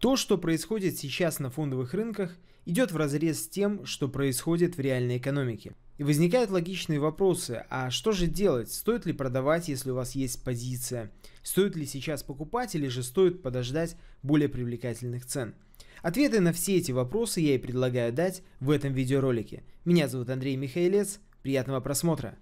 То, что происходит сейчас на фондовых рынках, идет вразрез с тем, что происходит в реальной экономике. И возникают логичные вопросы, а что же делать, стоит ли продавать, если у вас есть позиция, стоит ли сейчас покупать или же стоит подождать более привлекательных цен. Ответы на все эти вопросы я и предлагаю дать в этом видеоролике. Меня зовут Андрей Михайлец, приятного просмотра!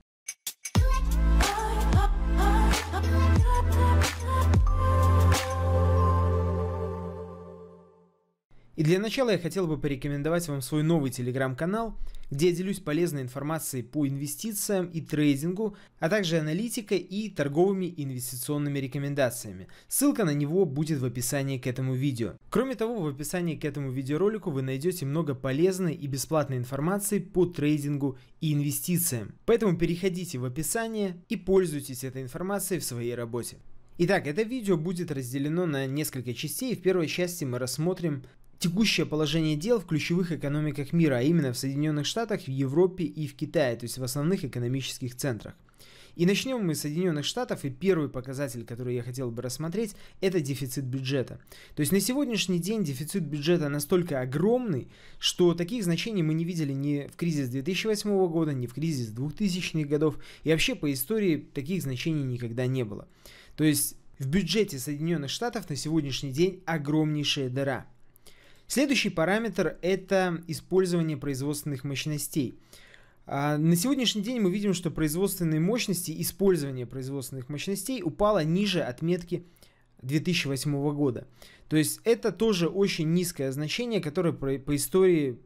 И для начала я хотел бы порекомендовать вам свой новый телеграм-канал, где я делюсь полезной информацией по инвестициям и трейдингу, а также аналитикой и торговыми инвестиционными рекомендациями. Ссылка на него будет в описании к этому видео. Кроме того, в описании к этому видеоролику вы найдете много полезной и бесплатной информации по трейдингу и инвестициям. Поэтому переходите в описание и пользуйтесь этой информацией в своей работе. Итак, это видео будет разделено на несколько частей. В первой части мы рассмотрим текущее положение дел в ключевых экономиках мира, а именно в Соединенных Штатах, в Европе и в Китае, то есть в основных экономических центрах. И начнем мы с Соединенных Штатов, и первый показатель, который я хотел бы рассмотреть, это дефицит бюджета. То есть на сегодняшний день дефицит бюджета настолько огромный, что таких значений мы не видели ни в кризис 2008 года, ни в кризис 2000-х годов, и вообще по истории таких значений никогда не было. То есть в бюджете Соединенных Штатов на сегодняшний день огромнейшая дыра – Следующий параметр – это использование производственных мощностей. А, на сегодняшний день мы видим, что производственные мощности, использование производственных мощностей упало ниже отметки 2008 года. То есть это тоже очень низкое значение, которое по истории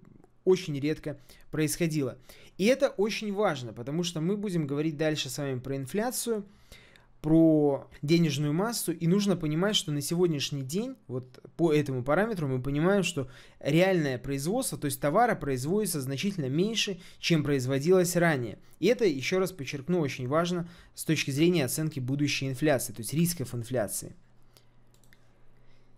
очень редко происходило. И это очень важно, потому что мы будем говорить дальше с вами про инфляцию про денежную массу, и нужно понимать, что на сегодняшний день, вот по этому параметру мы понимаем, что реальное производство, то есть товара производится значительно меньше, чем производилось ранее. И это, еще раз подчеркну, очень важно с точки зрения оценки будущей инфляции, то есть рисков инфляции.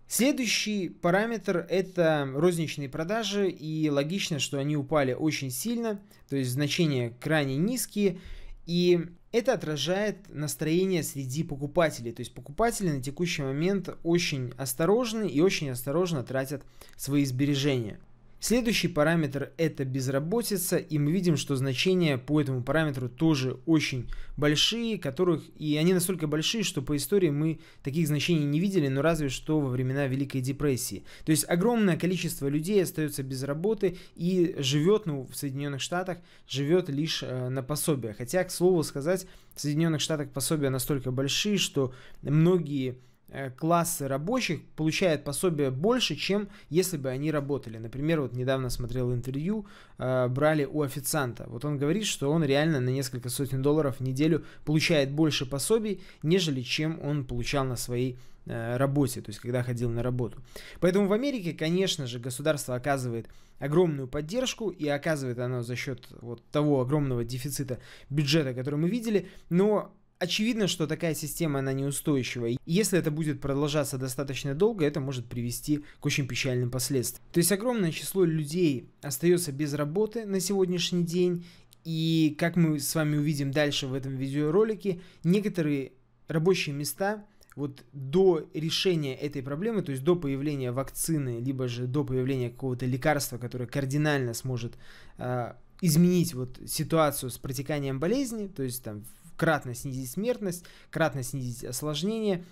Следующий параметр – это розничные продажи, и логично, что они упали очень сильно, то есть значения крайне низкие, и это отражает настроение среди покупателей. То есть покупатели на текущий момент очень осторожны и очень осторожно тратят свои сбережения. Следующий параметр это безработица, и мы видим, что значения по этому параметру тоже очень большие, которых и они настолько большие, что по истории мы таких значений не видели, но разве что во времена Великой депрессии. То есть огромное количество людей остается без работы и живет, ну, в Соединенных Штатах живет лишь э, на пособия, Хотя, к слову сказать, в Соединенных Штатах пособия настолько большие, что многие Э, классы рабочих получают пособие больше, чем если бы они работали. Например, вот недавно смотрел интервью, э, брали у официанта. Вот он говорит, что он реально на несколько сотен долларов в неделю получает больше пособий, нежели чем он получал на своей э, работе, то есть когда ходил на работу. Поэтому в Америке, конечно же, государство оказывает огромную поддержку, и оказывает оно за счет вот того огромного дефицита бюджета, который мы видели, но Очевидно, что такая система, она неустойчивая. И если это будет продолжаться достаточно долго, это может привести к очень печальным последствиям. То есть огромное число людей остается без работы на сегодняшний день, и как мы с вами увидим дальше в этом видеоролике, некоторые рабочие места вот до решения этой проблемы, то есть до появления вакцины, либо же до появления какого-то лекарства, которое кардинально сможет э, изменить вот ситуацию с протеканием болезни, то есть там кратно снизить смертность, кратно снизить осложнение.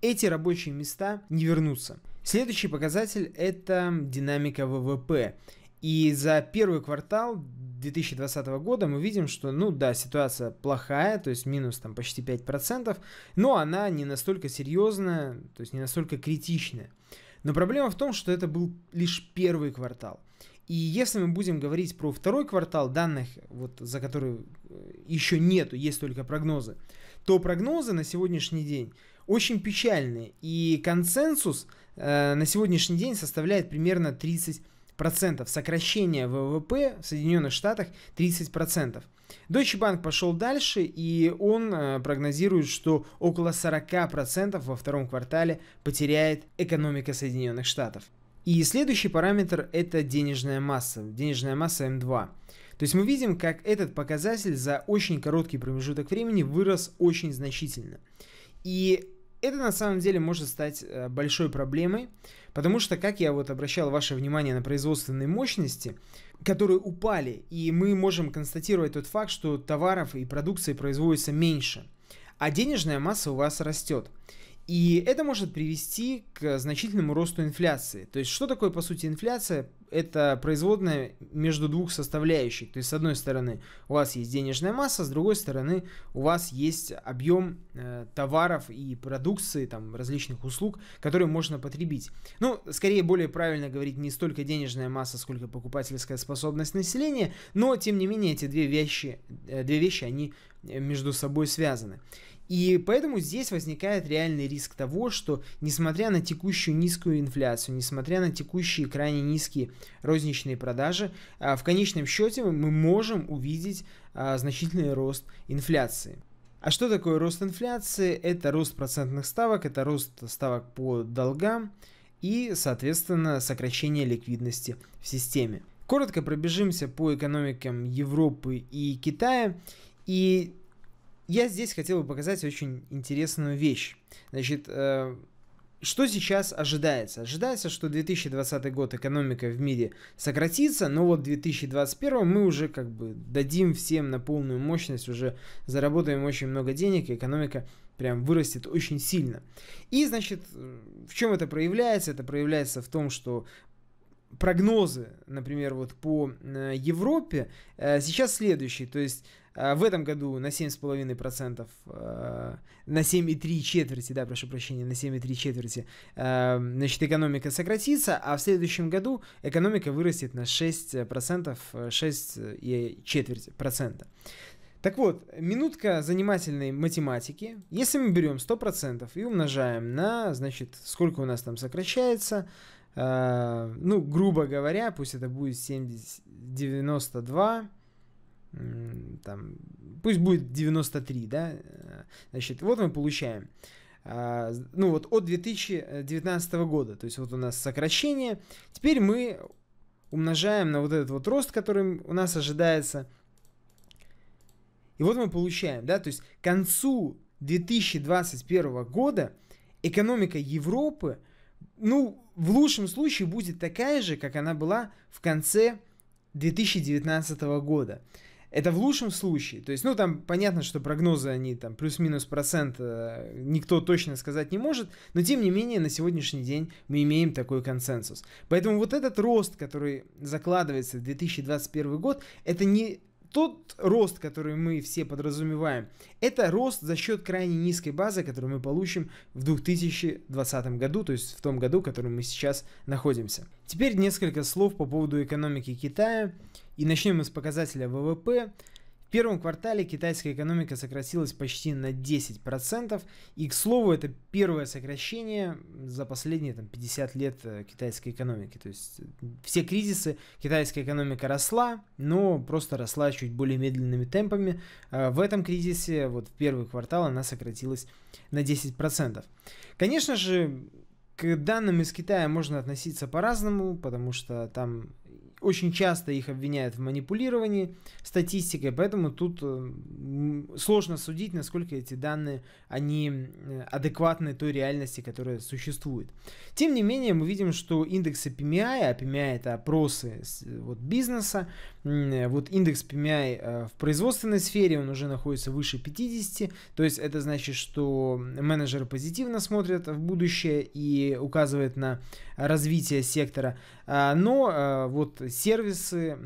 Эти рабочие места не вернутся. Следующий показатель – это динамика ВВП. И за первый квартал 2020 года мы видим, что, ну да, ситуация плохая, то есть минус там почти 5%, но она не настолько серьезная, то есть не настолько критичная. Но проблема в том, что это был лишь первый квартал. И если мы будем говорить про второй квартал данных, вот за которые э, еще нету, есть только прогнозы, то прогнозы на сегодняшний день очень печальные. И консенсус э, на сегодняшний день составляет примерно 30%. Сокращение ВВП в Соединенных Штатах 30%. Deutsche Bank пошел дальше, и он э, прогнозирует, что около 40% во втором квартале потеряет экономика Соединенных Штатов. И следующий параметр – это денежная масса, денежная масса М2. То есть мы видим, как этот показатель за очень короткий промежуток времени вырос очень значительно. И это на самом деле может стать э, большой проблемой, потому что, как я вот обращал ваше внимание на производственные мощности, которые упали, и мы можем констатировать тот факт, что товаров и продукции производится меньше, а денежная масса у вас растет. И это может привести к значительному росту инфляции. То есть что такое по сути инфляция? Это производная между двух составляющих. То есть с одной стороны у вас есть денежная масса, с другой стороны у вас есть объем э, товаров и продукции, там различных услуг, которые можно потребить. Ну, скорее более правильно говорить не столько денежная масса, сколько покупательская способность населения, но тем не менее эти две вещи, э, две вещи они э, между собой связаны. И поэтому здесь возникает реальный риск того, что несмотря на текущую низкую инфляцию, несмотря на текущие крайне низкие розничные продажи, а, в конечном счете мы можем увидеть а, значительный рост инфляции. А что такое рост инфляции? Это рост процентных ставок, это рост ставок по долгам и, соответственно, сокращение ликвидности в системе. Коротко пробежимся по экономикам Европы и Китая. И я здесь хотел бы показать очень интересную вещь. Значит, э, что сейчас ожидается? Ожидается, что 2020 год экономика в мире сократится, но вот 2021 мы уже как бы дадим всем на полную мощность, уже заработаем очень много денег, и экономика прям вырастет очень сильно. И, значит, в чем это проявляется? Это проявляется в том, что прогнозы, например, вот по э, Европе э, сейчас следующие. То есть а, в этом году на 7,5%, а, на 7,3 четверти, да, прошу прощения, на 7,3 четверти, а, значит, экономика сократится, а в следующем году экономика вырастет на 6%, 6,4 процента. Так вот, минутка занимательной математики. Если мы берем 100% и умножаем на, значит, сколько у нас там сокращается, ну, грубо говоря, пусть это будет 70, 92, там, пусть будет 93, да, э, значит, вот мы получаем, а, ну вот от 2019 года, то есть вот у нас сокращение, теперь мы умножаем на вот этот вот рост, который у нас ожидается, и вот мы получаем, да, то есть к концу 2021 года экономика Европы, ну, в лучшем случае будет такая же, как она была в конце 2019 года. Это в лучшем случае. То есть, ну, там понятно, что прогнозы, они там плюс-минус процент, э, никто точно сказать не может, но тем не менее на сегодняшний день мы имеем такой консенсус. Поэтому вот этот рост, который закладывается в 2021 год, это не тот рост, который мы все подразумеваем, это рост за счет крайне низкой базы, которую мы получим в 2020 году, то есть в том году, в котором мы сейчас находимся. Теперь несколько слов по поводу экономики Китая. И начнем мы с показателя ВВП. В первом квартале китайская экономика сократилась почти на 10%, и, к слову, это первое сокращение за последние там, 50 лет э, китайской экономики. То есть э, все кризисы китайская экономика росла, но просто росла чуть более медленными темпами. Э, в этом кризисе, вот в первый квартал, она сократилась на 10%. Конечно же, к данным из Китая можно относиться по-разному, потому что там очень часто их обвиняют в манипулировании статистикой, поэтому тут э, сложно судить, насколько эти данные, они адекватны той реальности, которая существует. Тем не менее, мы видим, что индексы PMI, а PMI это опросы вот, бизнеса, вот индекс PMI э, в производственной сфере, он уже находится выше 50, то есть это значит, что менеджеры позитивно смотрят в будущее и указывают на развития сектора. А, но а, вот сервисы,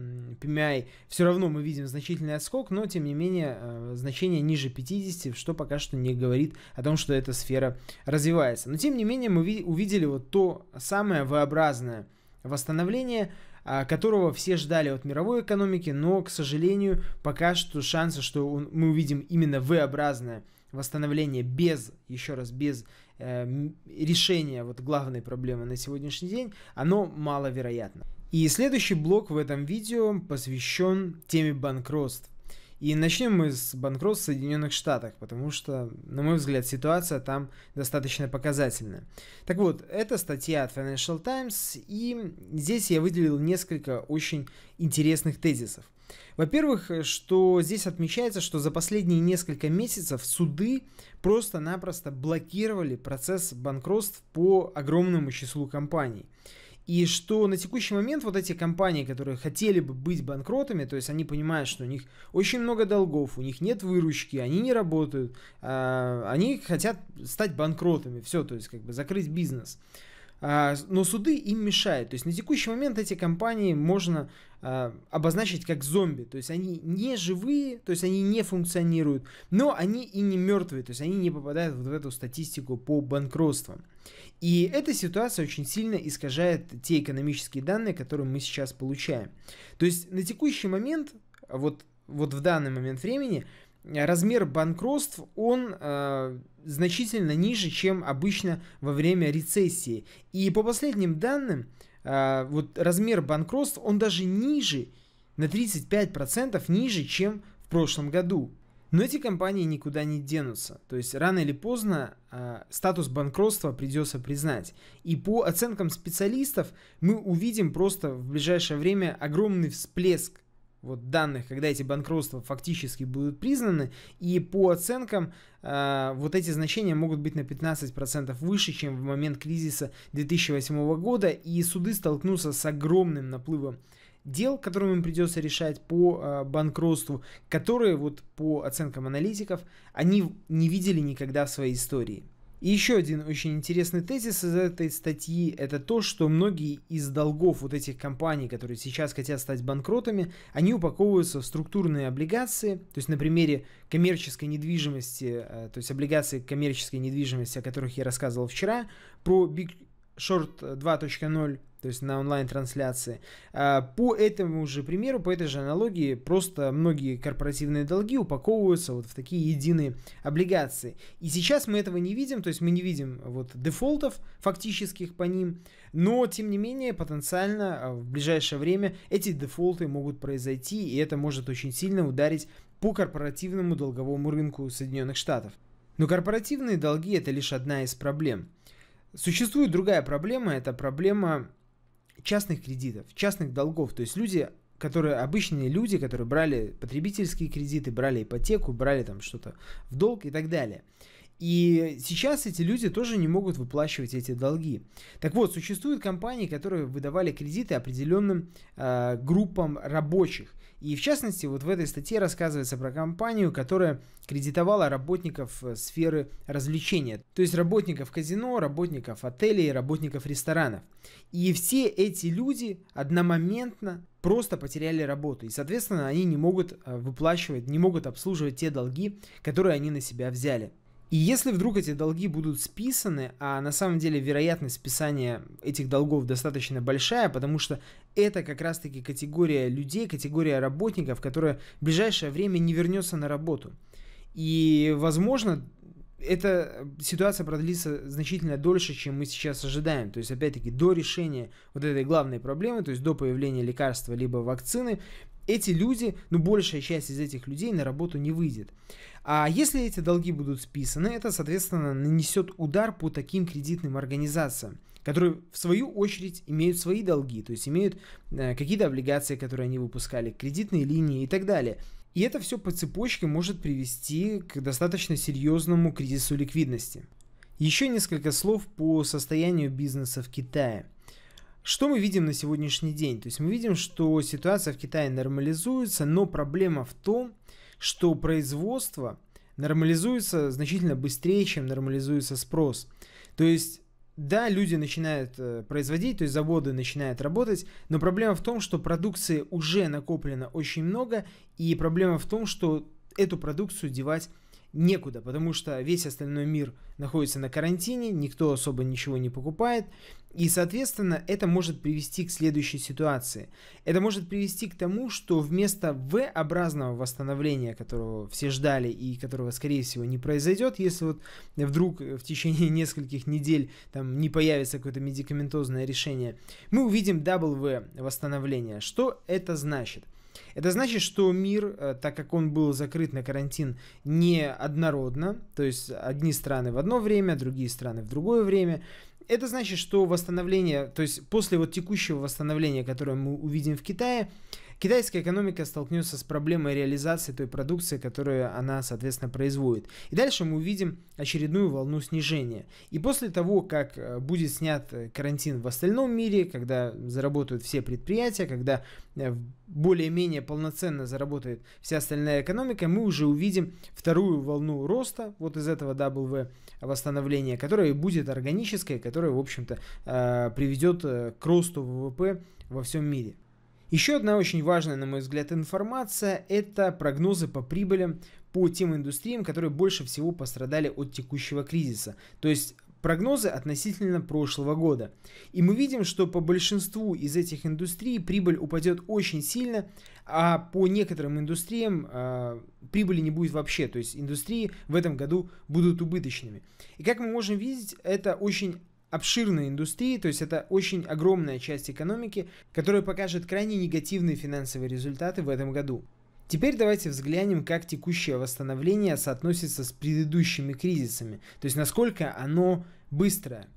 PMI, эм все равно мы видим значительный отскок, но тем не менее а, значение ниже 50, что пока что не говорит о том, что эта сфера развивается. Но тем не менее мы увидели вот то самое V-образное восстановление, которого все ждали от мировой экономики, но, к сожалению, пока что шансы, что мы увидим именно V-образное восстановление без, еще раз, без Э, решение вот главной проблемы на сегодняшний день, оно маловероятно. И следующий блок в этом видео посвящен теме банкротств. И начнем мы с банкротств в Соединенных Штатах, потому что, на мой взгляд, ситуация там достаточно показательная. Так вот, это статья от Financial Times, и здесь я выделил несколько очень интересных тезисов. Во-первых, э, что здесь отмечается, что за последние несколько месяцев суды просто-напросто блокировали процесс банкротств по огромному числу компаний. И что на текущий момент вот эти компании, которые хотели бы быть банкротами, то есть они понимают, что у них очень много долгов, у них нет выручки, они не работают, а, они хотят стать банкротами, все, то есть как бы закрыть бизнес. А, но суды им мешают. То есть на текущий момент эти компании можно а, обозначить как зомби. То есть они не живые, то есть они не функционируют, но они и не мертвые, то есть они не попадают вот в эту статистику по банкротствам. И эта ситуация очень сильно искажает те экономические данные, которые мы сейчас получаем. То есть на текущий момент, вот, вот в данный момент времени, размер банкротств, он э, значительно ниже, чем обычно во время рецессии. И по последним данным, э, вот размер банкротств, он даже ниже, на 35% ниже, чем в прошлом году. Но эти компании никуда не денутся. То есть рано или поздно э, статус банкротства придется признать. И по оценкам специалистов мы увидим просто в ближайшее время огромный всплеск вот данных, когда эти банкротства фактически будут признаны, и по оценкам э, вот эти значения могут быть на 15% выше, чем в момент кризиса 2008 года, и суды столкнутся с огромным наплывом дел, которым им придется решать по э, банкротству, которые вот по оценкам аналитиков они не видели никогда в своей истории. И еще один очень интересный тезис из этой статьи – это то, что многие из долгов вот этих компаний, которые сейчас хотят стать банкротами, они упаковываются в структурные облигации, то есть на примере коммерческой недвижимости, э, то есть облигации коммерческой недвижимости, о которых я рассказывал вчера, про Big Short 2.0, то есть на онлайн-трансляции. А, по этому же примеру, по этой же аналогии, просто многие корпоративные долги упаковываются вот в такие единые облигации. И сейчас мы этого не видим, то есть мы не видим э, вот дефолтов фактических по ним, но тем не менее потенциально э, в ближайшее время эти дефолты могут произойти, и это может очень сильно ударить по корпоративному долговому рынку Соединенных Штатов. Но корпоративные долги это лишь одна из проблем. Существует другая проблема, это проблема частных кредитов, частных долгов. То есть люди, которые обычные люди, которые брали потребительские кредиты, брали ипотеку, брали там что-то в долг и так далее – и сейчас эти люди тоже не могут выплачивать эти долги. Так вот, существуют компании, которые выдавали кредиты определенным э, группам рабочих. И в частности, вот в этой статье рассказывается про компанию, которая кредитовала работников э, сферы развлечения. То есть работников казино, работников отелей, работников ресторанов. И все эти люди одномоментно просто потеряли работу. И, соответственно, они не могут э, выплачивать, не могут обслуживать те долги, которые они на себя взяли. И если вдруг эти долги будут списаны, а на самом деле вероятность списания этих долгов достаточно большая, потому что это как раз-таки категория людей, категория работников, которая в ближайшее время не вернется на работу. И, возможно, эта ситуация продлится значительно дольше, чем мы сейчас ожидаем. То есть, опять-таки, до решения вот этой главной проблемы, то есть до появления лекарства либо вакцины, эти люди, ну большая часть из этих людей на работу не выйдет. А если эти долги будут списаны, это, соответственно, нанесет удар по таким кредитным организациям которые в свою очередь имеют свои долги, то есть имеют э, какие-то облигации, которые они выпускали, кредитные линии и так далее. И это все по цепочке может привести к достаточно серьезному кризису ликвидности. Еще несколько слов по состоянию бизнеса в Китае – что мы видим на сегодняшний день? То есть мы видим, что ситуация в Китае нормализуется, но проблема в том, что производство нормализуется значительно быстрее, чем нормализуется спрос. То есть да, люди начинают э, производить, то есть заводы начинают работать, но проблема в том, что продукции уже накоплено очень много, и проблема в том, что эту продукцию девать некуда, потому что весь остальной мир находится на карантине, никто особо ничего не покупает, и, соответственно, это может привести к следующей ситуации. Это может привести к тому, что вместо V-образного восстановления, которого все ждали и которого, скорее всего, не произойдет, если вот вдруг в течение нескольких недель там не появится какое-то медикаментозное решение, мы увидим W восстановление. Что это значит? Это значит, что мир, э, так как он был закрыт на карантин неоднородно, то есть одни страны в одно время, другие страны в другое время, это значит, что восстановление, то есть после вот текущего восстановления, которое мы увидим в Китае, китайская экономика столкнется с проблемой реализации той продукции, которую она, соответственно, производит. И дальше мы увидим очередную волну снижения. И после того, как э, будет снят э, карантин в остальном мире, когда заработают все предприятия, когда э, более-менее полноценно заработает вся остальная экономика, мы уже увидим вторую волну роста вот из этого W восстановления, которая будет органической, которая, в общем-то, приведет к росту ВВП во всем мире. Еще одна очень важная, на мой взгляд, информация – это прогнозы по прибылям по тем индустриям, которые больше всего пострадали от текущего кризиса. То есть прогнозы относительно прошлого года. И мы видим, что по большинству из этих индустрий прибыль упадет очень сильно, а по некоторым индустриям э, прибыли не будет вообще. То есть индустрии в этом году будут убыточными. И как мы можем видеть, это очень обширной индустрии, то есть это очень огромная часть экономики, которая покажет крайне негативные финансовые результаты в этом году. Теперь давайте взглянем, как текущее восстановление соотносится с предыдущими кризисами, то есть насколько оно быстрое.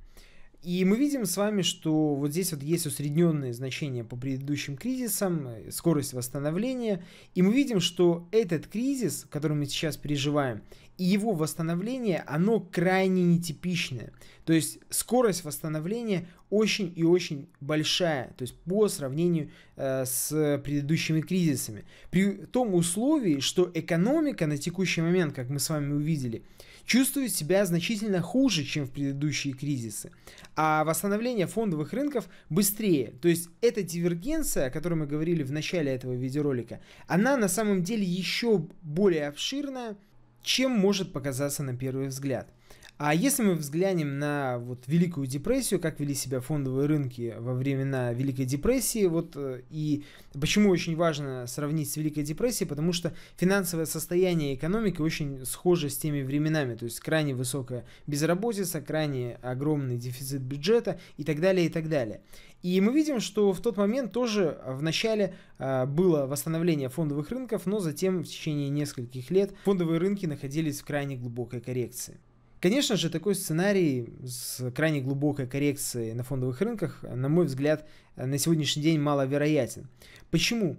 И мы видим с вами, что вот здесь вот есть усредненные значения по предыдущим кризисам, скорость восстановления, и мы видим, что этот кризис, который мы сейчас переживаем, и его восстановление, оно крайне нетипичное. То есть скорость восстановления очень и очень большая, то есть по сравнению э, с предыдущими кризисами. При том условии, что экономика на текущий момент, как мы с вами увидели, чувствует себя значительно хуже, чем в предыдущие кризисы, а восстановление фондовых рынков быстрее. То есть эта дивергенция, о которой мы говорили в начале этого видеоролика, она на самом деле еще более обширная, чем может показаться на первый взгляд. А если мы взглянем на вот Великую депрессию, как вели себя фондовые рынки во времена Великой депрессии, вот э, и почему очень важно сравнить с Великой депрессией, потому что финансовое состояние экономики очень схоже с теми временами, то есть крайне высокая безработица, крайне огромный дефицит бюджета и так далее, и так далее. И мы видим, что в тот момент тоже в начале э, было восстановление фондовых рынков, но затем в течение нескольких лет фондовые рынки находились в крайне глубокой коррекции. Конечно же, такой сценарий с крайне глубокой коррекцией на фондовых рынках, на мой взгляд, на сегодняшний день маловероятен. Почему?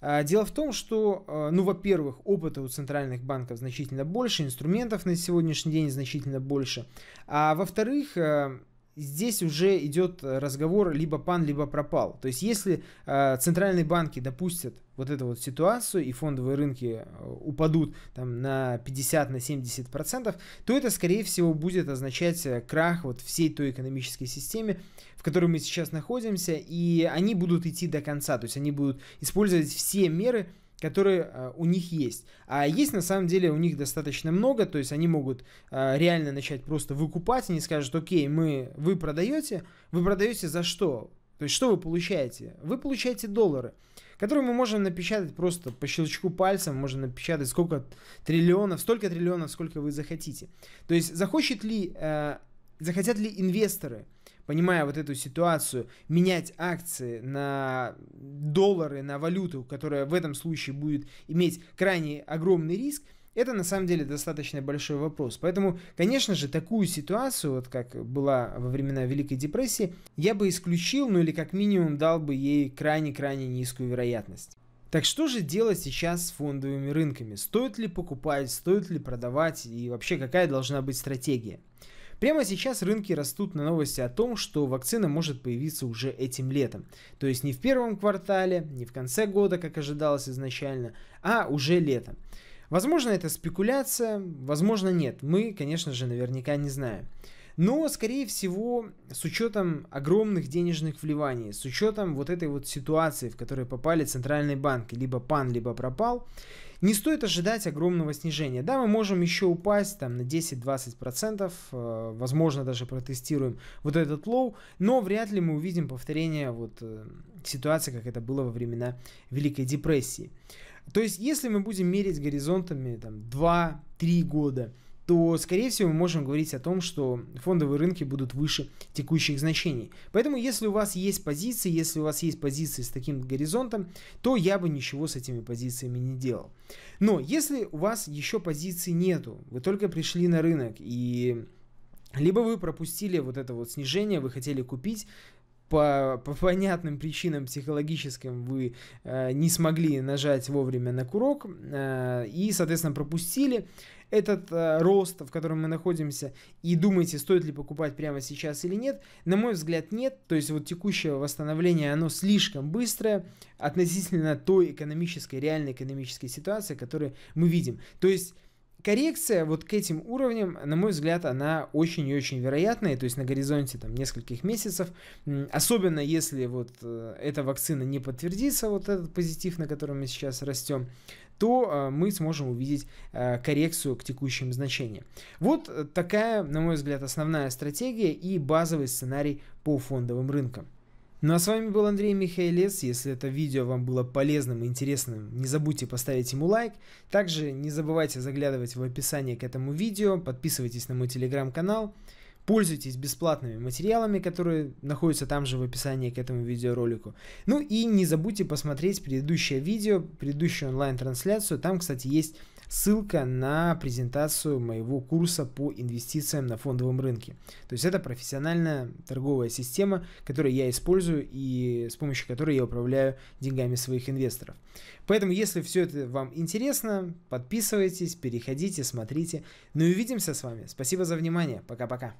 А, дело в том, что, а, ну, во-первых, опыта у центральных банков значительно больше, инструментов на сегодняшний день значительно больше. А во-вторых, а, здесь уже идет э, разговор либо пан, либо пропал. То есть если э, центральные банки допустят вот эту вот ситуацию и фондовые рынки э, упадут там на 50 на 70 процентов, то это скорее всего будет означать э, крах вот всей той экономической системе, в которой мы сейчас находимся, и они будут идти до конца, то есть они будут использовать все меры, которые э, у них есть. А есть на самом деле у них достаточно много, то есть они могут э, реально начать просто выкупать, они скажут, окей, мы, вы продаете, вы продаете за что? То есть что вы получаете? Вы получаете доллары, которые мы можем напечатать просто по щелчку пальцем, можно напечатать сколько триллионов, столько триллионов, сколько вы захотите. То есть захочет ли, э, захотят ли инвесторы – понимая вот эту ситуацию, менять акции на доллары, на валюту, которая в этом случае будет иметь крайне огромный риск, это на самом деле достаточно большой вопрос. Поэтому, конечно же, такую ситуацию, вот как была во времена Великой депрессии, я бы исключил, ну или как минимум дал бы ей крайне-крайне низкую вероятность. Так что же делать сейчас с фондовыми рынками? Стоит ли покупать, стоит ли продавать и вообще какая должна быть стратегия? Прямо сейчас рынки растут на новости о том, что вакцина может появиться уже этим летом. То есть не в первом квартале, не в конце года, как ожидалось изначально, а уже летом. Возможно, это спекуляция, возможно, нет. Мы, конечно же, наверняка не знаем. Но, скорее всего, с учетом огромных денежных вливаний, с учетом вот этой вот ситуации, в которой попали центральные банки, либо пан, либо пропал, не стоит ожидать огромного снижения. Да, мы можем еще упасть там на 10-20%, э, возможно, даже протестируем вот этот лоу, но вряд ли мы увидим повторение вот э, ситуации, как это было во времена Великой депрессии. То есть, если мы будем мерить горизонтами там 2-3 года, то, скорее всего, мы можем говорить о том, что фондовые рынки будут выше текущих значений. Поэтому, если у вас есть позиции, если у вас есть позиции с таким горизонтом, то я бы ничего с этими позициями не делал. Но если у вас еще позиций нету, вы только пришли на рынок и либо вы пропустили вот это вот снижение, вы хотели купить, по, по понятным причинам психологическим вы э, не смогли нажать вовремя на курок э, и, соответственно, пропустили этот э, рост, в котором мы находимся, и думаете, стоит ли покупать прямо сейчас или нет, на мой взгляд, нет. То есть вот текущее восстановление, оно слишком быстрое относительно той экономической, реальной экономической ситуации, которую мы видим. То есть коррекция вот к этим уровням, на мой взгляд, она очень и очень вероятная, то есть на горизонте там нескольких месяцев, особенно если вот э, эта вакцина не подтвердится, вот этот позитив, на котором мы сейчас растем, то э, мы сможем увидеть э, коррекцию к текущим значениям. Вот такая, на мой взгляд, основная стратегия и базовый сценарий по фондовым рынкам. Ну а с вами был Андрей Михайлец. Если это видео вам было полезным и интересным, не забудьте поставить ему лайк. Также не забывайте заглядывать в описание к этому видео, подписывайтесь на мой телеграм-канал, пользуйтесь бесплатными материалами, которые находятся там же в описании к этому видеоролику. Ну и не забудьте посмотреть предыдущее видео, предыдущую онлайн-трансляцию. Там, кстати, есть ссылка на презентацию моего курса по инвестициям на фондовом рынке. То есть это профессиональная торговая система, которую я использую и с помощью которой я управляю деньгами своих инвесторов. Поэтому, если все это вам интересно, подписывайтесь, переходите, смотрите. Ну и увидимся с вами. Спасибо за внимание. Пока-пока.